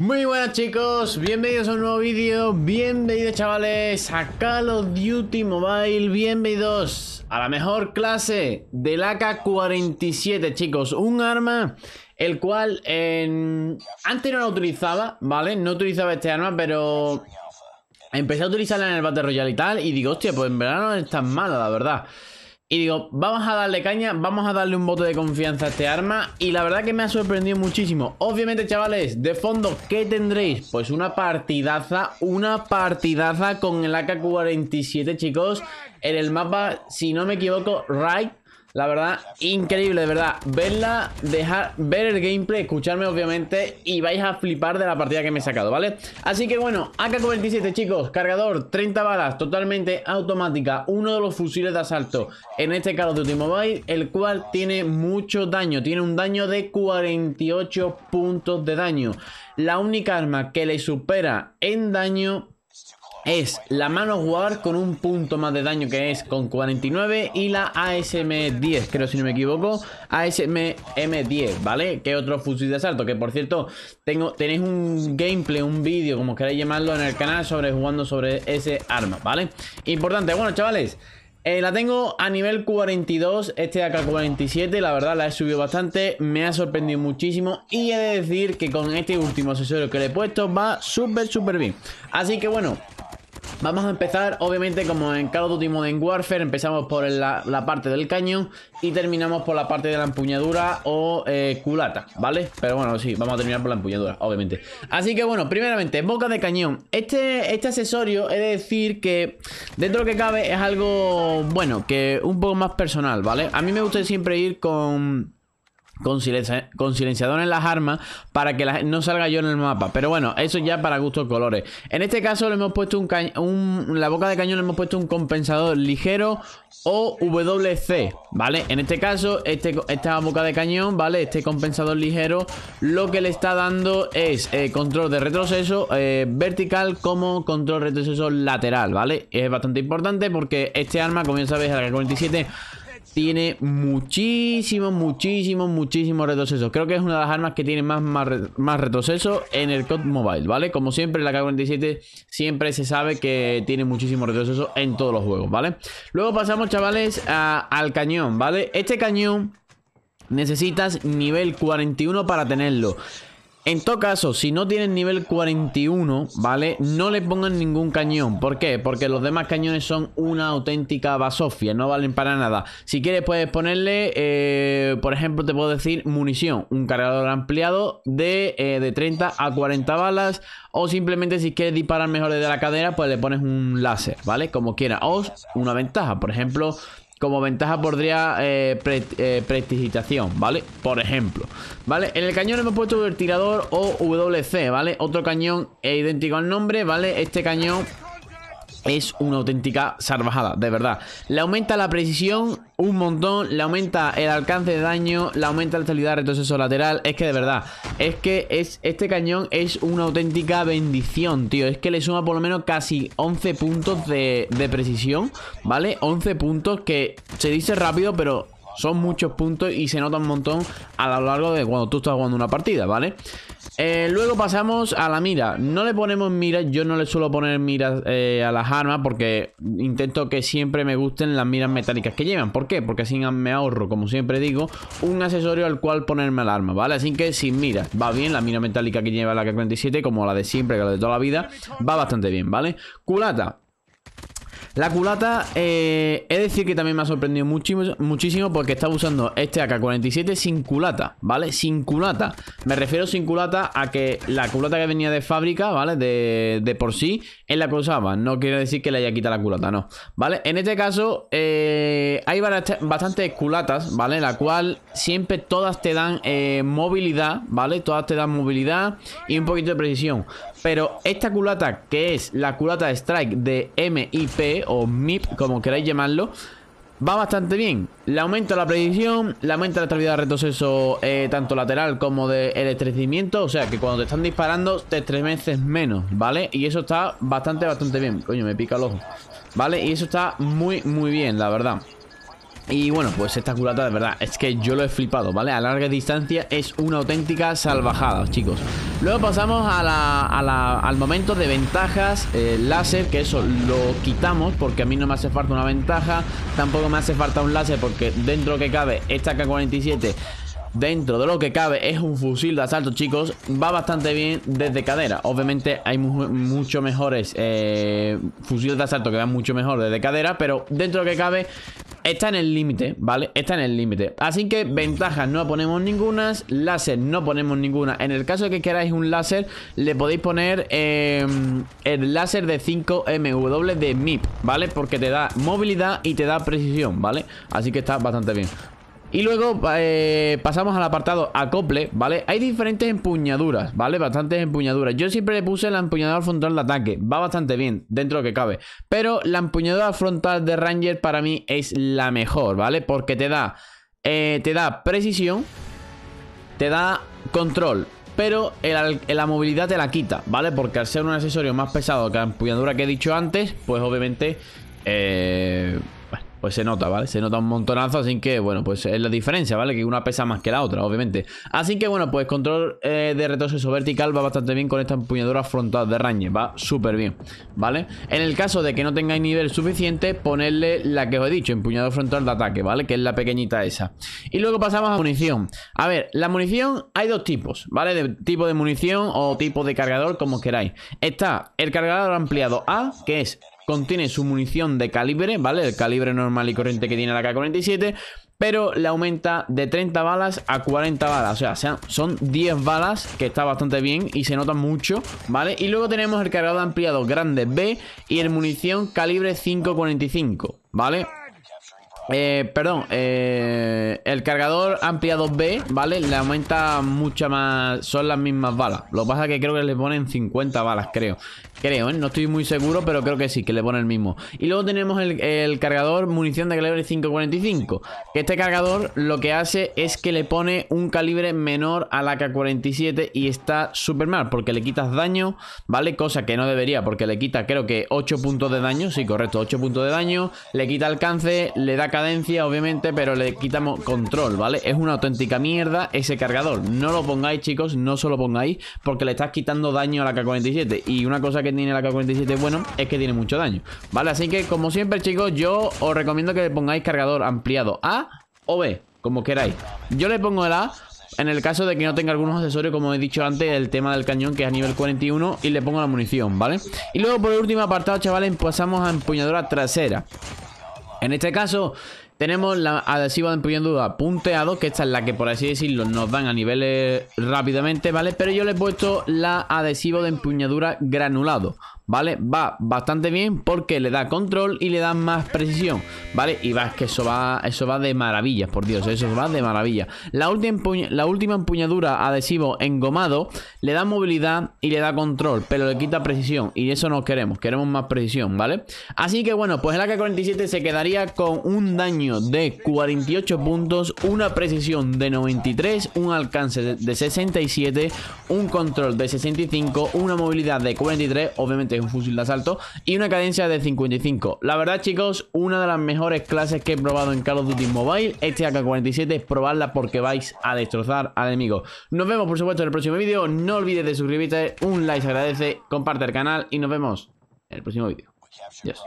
Muy buenas chicos, bienvenidos a un nuevo vídeo, bienvenidos chavales a Call of Duty Mobile, bienvenidos a la mejor clase del AK-47 chicos, un arma el cual en... antes no la utilizaba, ¿vale? No utilizaba este arma, pero empecé a utilizarla en el Battle Royale y tal y digo, hostia, pues en verano no es tan mala la verdad y digo, vamos a darle caña, vamos a darle un voto de confianza a este arma Y la verdad que me ha sorprendido muchísimo Obviamente, chavales, de fondo, ¿qué tendréis? Pues una partidaza, una partidaza con el AK-47, chicos En el mapa, si no me equivoco, Right la verdad, increíble, de verdad. Verla, dejar, ver el gameplay, escucharme obviamente y vais a flipar de la partida que me he sacado, ¿vale? Así que bueno, AK-47 chicos, cargador, 30 balas, totalmente automática, uno de los fusiles de asalto, en este caso de Duty el cual tiene mucho daño, tiene un daño de 48 puntos de daño. La única arma que le supera en daño es la mano jugar con un punto más de daño que es con 49 y la ASM-10, creo si no me equivoco, asm ¿vale? Que otro fusil de asalto, que por cierto, tengo, tenéis un gameplay, un vídeo, como queráis llamarlo, en el canal sobre jugando sobre ese arma, ¿vale? Importante, bueno chavales, eh, la tengo a nivel 42, este AK-47, la verdad la he subido bastante, me ha sorprendido muchísimo y he de decir que con este último accesorio que le he puesto va súper, súper bien. Así que bueno, Vamos a empezar, obviamente, como en Call of Duty Modern Warfare, empezamos por la, parte del cañón y terminamos por la parte de la empuñadura o eh, culata, ¿vale? Pero bueno, sí, vamos a terminar por la empuñadura, obviamente. Así que bueno, primeramente, boca de cañón. Este, este accesorio, he de decir que dentro de lo que cabe es algo, bueno, que un poco más personal, ¿vale? A mí me gusta siempre ir con con, silenciador en las armas para que no salga yo en el mapa. Pero bueno, eso ya para gustos colores. En este caso le hemos puesto un, la boca de cañón le hemos puesto un compensador ligero o WC, ¿vale? En este caso, este, esta boca de cañón, ¿vale? Este compensador ligero lo que le está dando es eh, control de retroceso eh, vertical como control de retroceso lateral, ¿vale? Es bastante importante porque este arma, como ya sabéis, la AK-47 tiene muchísimo, muchísimo, muchísimo retroceso. Creo que es una de las armas que tiene más, más, retroceso en el COD Mobile, ¿vale? Como siempre, la K-47 siempre se sabe que tiene muchísimo retroceso en todos los juegos, ¿vale? Luego pasamos, chavales, al cañón, ¿vale? Este cañón necesitas nivel 41 para tenerlo. En todo caso, si no tienen nivel 41, ¿vale? No le pongan ningún cañón. ¿Por qué? Porque los demás cañones son una auténtica basofia, no valen para nada. Si quieres puedes ponerle, eh, por ejemplo, te puedo decir munición, un cargador ampliado de, eh, de 30 a 40 balas. O simplemente si quieres disparar mejor desde la cadera, pues le pones un láser, ¿vale? Como quieras. O una ventaja, por ejemplo, como ventaja podría eh, eh ¿vale? Por ejemplo, ¿vale? En el cañón hemos puesto el tirador o WC, ¿vale? Otro cañón idéntico al nombre, ¿vale? Este cañón es una auténtica salvajada, de verdad. Le aumenta la precisión un montón, le aumenta el alcance de daño, le aumenta la estabilidad retroceso lateral. Es que de verdad, es que es, este cañón es una auténtica bendición, tío. Es que le suma por lo menos casi 11 puntos de, de precisión, ¿vale? 11 puntos que se dice rápido, pero son muchos puntos y se nota un montón a lo largo de cuando tú estás jugando una partida, ¿vale? Eh, luego pasamos a la mira. No le ponemos mira, yo no le suelo poner mira eh, a las armas porque intento que siempre me gusten las miras metálicas que llevan. ¿Por qué? Porque así me ahorro, como siempre digo, un accesorio al cual ponerme el arma, ¿vale? Así que sin mira va bien la mira metálica que lleva la K-47 como la de siempre, que la de toda la vida, va bastante bien, ¿vale? Culata, la culata, eh, he decir que también me ha sorprendido muchísimo, muchísimo porque estaba usando este AK-47 sin culata, ¿vale? Sin culata. Me refiero sin culata a que la culata que venía de fábrica, ¿vale? De, por sí, es la que usaba. No quiere decir que le haya quitado la culata, no. ¿Vale? En este caso, eh, hay bastantes culatas, ¿vale? La cual siempre todas te dan eh, movilidad, ¿vale? Todas te dan movilidad y un poquito de precisión. Pero esta culata, que es la culata Strike de MIP, o MIP, como queráis llamarlo. Va bastante bien. Le aumenta la predicción, le aumenta la estabilidad de retroceso eh, tanto lateral como de estremecimiento. O sea que cuando te están disparando te estremeces menos, ¿vale? Y eso está bastante, bastante bien. Coño, me pica el ojo. ¿Vale? Y eso está muy, muy bien, la verdad. Y bueno, pues esta culata de verdad es que yo lo he flipado, ¿vale? A larga distancia es una auténtica salvajada, chicos. Luego pasamos a al momento de ventajas eh, láser, que eso lo quitamos porque a mí no me hace falta una ventaja. Tampoco me hace falta un láser porque dentro que cabe esta K-47 dentro de lo que cabe es un fusil de asalto, chicos. Va bastante bien desde cadera. Obviamente hay mucho mejores eh, fusiles de asalto que van mucho mejor desde cadera, pero dentro de lo que cabe Está en el límite, ¿vale? Está en el límite. Así que ventajas no ponemos ninguna. Láser no ponemos ninguna. En el caso de que queráis un láser, le podéis poner em, el láser de 5 MW de MIP, ¿vale? Porque te da movilidad y te da precisión, ¿vale? Así que está bastante bien. Y luego eh, pasamos al apartado acople, ¿vale? Hay diferentes empuñaduras, ¿vale? Bastantes empuñaduras. Yo siempre le puse la empuñadura frontal de ataque. Va bastante bien, dentro de lo que cabe. Pero la empuñadura frontal de Ranger para mí es la mejor, ¿vale? Porque te da, eh, te da precisión, te da control, pero la movilidad te la quita, ¿vale? Porque al ser un accesorio más pesado que la empuñadura que he dicho antes, pues obviamente... Eh, pues se nota, ¿vale? Se nota un montonazo, así que, bueno, pues es la diferencia, ¿vale? Que una pesa más que la otra, obviamente. Así que, bueno, pues control eh, de retroceso vertical va bastante bien con esta empuñadura frontal de range va súper bien, ¿vale? En el caso de que no tengáis nivel suficiente, ponerle la que os he dicho, empuñadura frontal de ataque, ¿vale? Que es la pequeñita esa. Y luego pasamos a munición. A ver, la munición hay dos tipos, ¿vale? De tipo de munición o tipo de cargador, como queráis. Está el cargador ampliado A, que es contiene su munición de calibre, ¿vale? El calibre normal y corriente que tiene la K-47, pero le aumenta de 30 balas a 40 balas. O sea, son 10 balas, que está bastante bien y se nota mucho, ¿vale? Y luego tenemos el cargador ampliado grande B y el munición calibre 545, ¿vale? Eh, perdón, eh, el cargador ampliado b ¿vale? Le aumenta mucha más... Son las mismas balas. Lo que pasa es que creo que le ponen 50 balas, creo. Creo, ¿eh? No estoy muy seguro, pero creo que sí, que le pone el mismo. Y luego tenemos el, cargador munición de calibre 5.45. Que este cargador lo que hace es que le pone un calibre menor a la 47 y está súper mal, porque le quitas daño, ¿vale? Cosa que no debería, porque le quita creo que 8 puntos de daño, sí, correcto, 8 puntos de daño, le quita alcance, le da Cadencia, obviamente, pero le quitamos control, ¿vale? Es una auténtica mierda ese cargador. No lo pongáis, chicos, no se lo pongáis, porque le estás quitando daño a la K-47. Y una cosa que tiene la K-47 bueno es que tiene mucho daño, ¿vale? Así que, como siempre, chicos, yo os recomiendo que le pongáis cargador ampliado A o B, como queráis. Yo le pongo el A en el caso de que no tenga algunos accesorios, como he dicho antes, el tema del cañón que es a nivel 41 y le pongo la munición, ¿vale? Y luego por el último apartado, chavales, pasamos a empuñadura trasera. En este caso, tenemos la adhesiva de empuñadura punteado, que esta es la que, por así decirlo, nos dan a niveles rápidamente, ¿vale? Pero yo le he puesto la adhesiva de empuñadura granulado, ¿vale? Va bastante bien porque le da control y le da más precisión, ¿vale? Y va, es que eso va, eso va de maravilla, por Dios, eso va de maravilla. La última, la última empuñadura adhesivo engomado le da movilidad y le da control, pero le quita precisión y eso no queremos, queremos más precisión, ¿vale? Así que bueno, pues el AK-47 se quedaría con un daño de 48 puntos, una precisión de 93, un alcance de 67, un control de 65, una movilidad de 43, obviamente un fusil de asalto y una cadencia de 55. La verdad, chicos, una de las mejores clases que he probado en Call of Duty Mobile. Este AK-47, Es probarla porque vais a destrozar al enemigo. Nos vemos, por supuesto, en el próximo vídeo. No olvides de suscribirte, un like se agradece, comparte el canal y nos vemos en el próximo vídeo. Adiós.